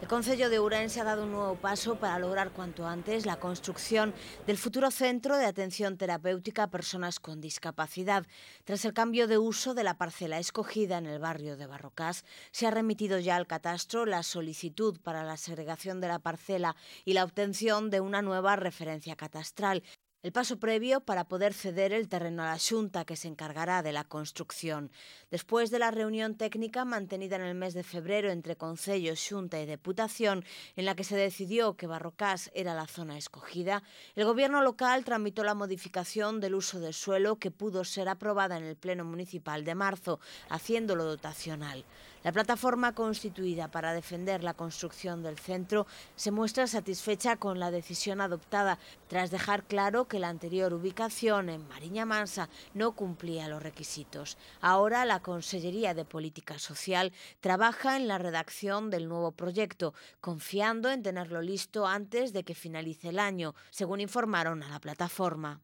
El Concello de se ha dado un nuevo paso para lograr cuanto antes la construcción del futuro centro de atención terapéutica a personas con discapacidad. Tras el cambio de uso de la parcela escogida en el barrio de Barrocas, se ha remitido ya al catastro la solicitud para la segregación de la parcela y la obtención de una nueva referencia catastral. El paso previo para poder ceder el terreno a la Junta que se encargará de la construcción. Después de la reunión técnica mantenida en el mes de febrero entre Concello, Junta y Diputación, en la que se decidió que Barrocas era la zona escogida, el gobierno local tramitó la modificación del uso del suelo que pudo ser aprobada en el Pleno Municipal de marzo, haciéndolo dotacional. La plataforma constituida para defender la construcción del centro se muestra satisfecha con la decisión adoptada tras dejar claro que la anterior ubicación en Mariña Mansa no cumplía los requisitos. Ahora la Consellería de Política Social trabaja en la redacción del nuevo proyecto, confiando en tenerlo listo antes de que finalice el año, según informaron a la plataforma.